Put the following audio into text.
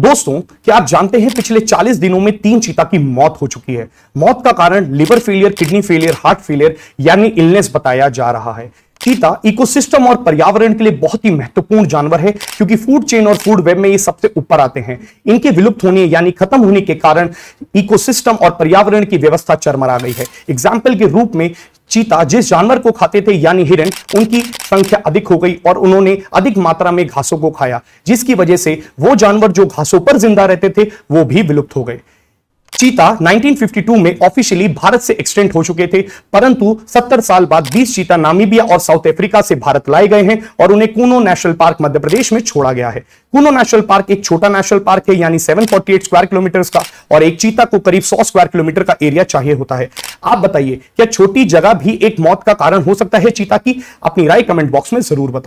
दोस्तों क्या आप जानते हैं पिछले 40 दिनों में तीन चीता की मौत हो चुकी है मौत का कारण liver failure kidney failure heart failure यानी इलनेस बताया जा रहा है चीता इकोसिस्टम और पर्यावरण के लिए बहुत ही महत्वपूर्ण जानवर है क्योंकि फूड चेन और फूड वेब में ये सबसे ऊपर आते हैं इनके विलुप्त होने यानी खत्म होने के कारण इकोसिस्टम और पर्यावरण की व्यवस्था चरमरा गई है एग्जाम्पल के रूप में चीता जिस जानवर को खाते थे यानी हिरण उनकी संख्या अधिक हो गई और उन्होंने अधिक मात्रा में घासों को खाया जिसकी वजह से वो जानवर जो घासों पर जिंदा रहते थे वो भी विलुप्त हो गए चीता 1952 में ऑफिशियली भारत से एक्सटेंट हो चुके थे परंतु 70 साल बाद 20 चीता नामीबिया और साउथ अफ्रीका से भारत लाए गए हैं और उन्हें कूनो नेशनल पार्क मध्य प्रदेश में छोड़ा गया है कूनो नेशनल पार्क एक छोटा नेशनल पार्क है यानी 748 स्क्वायर किलोमीटर का और एक चीता को करीब 100 स्क्वायर किलोमीटर का एरिया चाहिए होता है आप बताइए क्या छोटी जगह भी एक मौत का कारण हो सकता है चीता की अपनी राय कमेंट बॉक्स में जरूर बताए